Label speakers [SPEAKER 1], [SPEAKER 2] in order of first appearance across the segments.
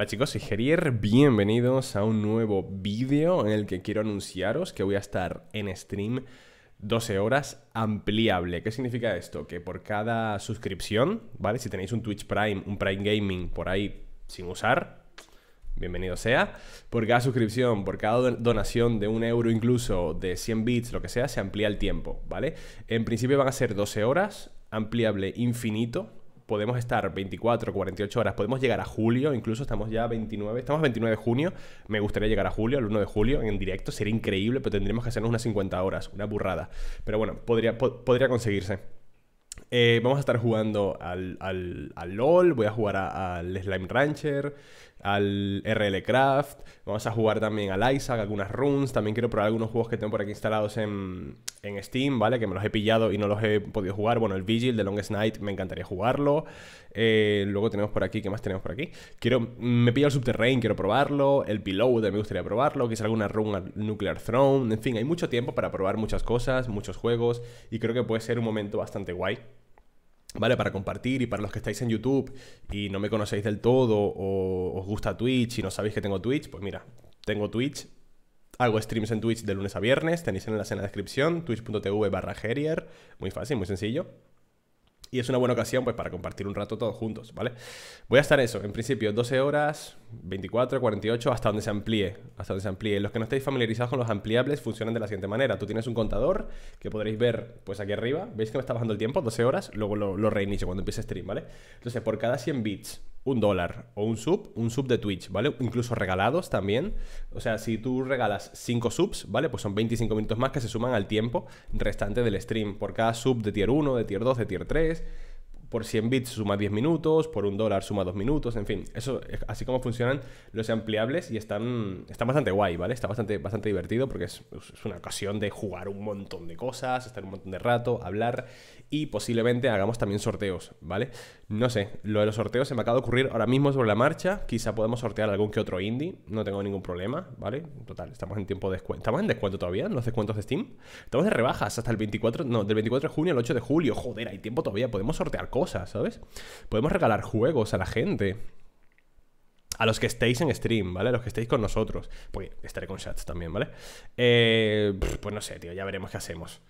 [SPEAKER 1] Hola chicos, soy bienvenidos a un nuevo vídeo en el que quiero anunciaros que voy a estar en stream 12 horas ampliable. ¿Qué significa esto? Que por cada suscripción, ¿vale? Si tenéis un Twitch Prime, un Prime Gaming por ahí sin usar, bienvenido sea. Por cada suscripción, por cada donación de un euro incluso, de 100 bits, lo que sea, se amplía el tiempo, ¿vale? En principio van a ser 12 horas, ampliable infinito, podemos estar 24, 48 horas, podemos llegar a julio, incluso estamos ya 29, estamos 29 de junio, me gustaría llegar a julio, Al 1 de julio, en directo, sería increíble, pero tendríamos que hacernos unas 50 horas, una burrada. Pero bueno, podría, podría conseguirse. Eh, vamos a estar jugando al, al, al, LOL, voy a jugar al Slime Rancher, al RL Craft, vamos a jugar también al Isaac, algunas runes, también quiero probar algunos juegos que tengo por aquí instalados en, Steam, ¿vale? Que me los he pillado y no los he podido jugar, bueno, el Vigil de Longest Night me encantaría jugarlo, eh, luego tenemos por aquí, ¿qué más tenemos por aquí? Quiero, me pillo el Subterrain, quiero probarlo, el Pillow me gustaría probarlo, quizá alguna run al Nuclear Throne, en fin, hay mucho tiempo para probar muchas cosas, muchos juegos, y creo que puede ser un momento bastante guay ¿vale? Para compartir y para los que estáis en YouTube y no me conocéis del todo o os gusta Twitch y no sabéis que tengo Twitch, pues mira, tengo Twitch. Hago streams en Twitch de lunes a viernes, tenéis enlace en la descripción, twitch.tv barra muy fácil, muy sencillo. Y es una buena ocasión pues para compartir un rato todos juntos, ¿vale? Voy a estar eso, en principio 12 horas, 24, 48, hasta donde se amplíe. Hasta donde se amplíe. Los que no estáis familiarizados con los ampliables funcionan de la siguiente manera. Tú tienes un contador que podréis ver pues aquí arriba. ¿Veis que me está bajando el tiempo? 12 horas. Luego lo, reinicio cuando empiece stream, ¿vale? Entonces, por cada 100 bits, un dólar o un sub, un sub de Twitch, ¿vale? Incluso regalados también. O sea, si tú regalas 5 subs, ¿vale? Pues son 25 minutos más que se suman al tiempo restante del stream. Por cada sub de tier 1, de tier 2, de tier 3 por 100 bits suma 10 minutos, por un dólar suma 2 minutos, en fin, eso es así como funcionan los ampliables y están, están bastante guay, ¿vale? Está bastante, bastante divertido porque es, es, una ocasión de jugar un montón de cosas, estar un montón de rato, hablar y posiblemente hagamos también sorteos, ¿vale? No sé, lo de los sorteos se me acaba de ocurrir ahora mismo sobre la marcha, quizá podemos sortear algún que otro indie, no tengo ningún problema, ¿vale? Total, estamos en tiempo de descuento, ¿estamos en descuento todavía en los descuentos de Steam? Estamos de rebajas hasta el 24, no, del 24 de junio al 8 de julio, joder, hay tiempo todavía, podemos sortear cosas cosas, ¿sabes? Podemos regalar juegos a la gente. A los que estéis en stream, ¿vale? A los que estéis con nosotros. Pues estaré con chats también, ¿vale? Eh, pues no sé, tío, ya veremos qué hacemos.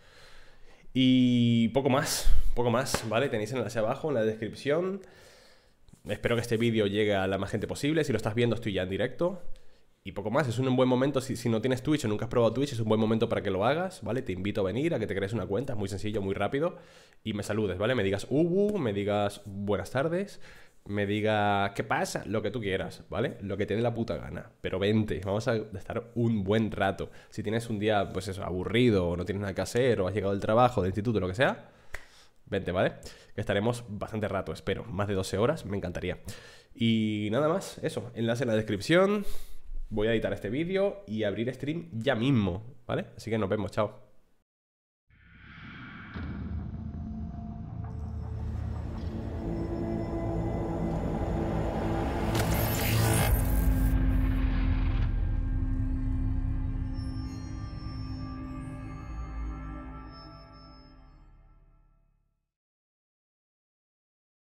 [SPEAKER 1] Y poco más, poco más, ¿vale? Tenéis enlace abajo en la descripción. Espero que este vídeo llegue a la más gente posible. Si lo estás viendo, estoy ya en directo y poco más. Es un buen momento, si, no tienes Twitch o nunca has probado Twitch, es un buen momento para que lo hagas, ¿vale? Te invito a venir, a que te crees una cuenta, es muy sencillo, muy rápido, y me saludes, ¿vale? Me digas ubu, me digas buenas tardes, me digas qué pasa, lo que tú quieras, ¿vale? Lo que te dé la puta gana, pero vente, vamos a estar un buen rato. Si tienes un día, pues eso, aburrido, o no tienes nada que hacer, o has llegado del trabajo, del instituto, lo que sea, vente, ¿vale? Que estaremos bastante rato, espero, más de 12 horas, me encantaría. Y nada más, eso, enlace en la descripción voy a editar este vídeo y abrir stream ya mismo, ¿vale? Así que nos vemos, chao.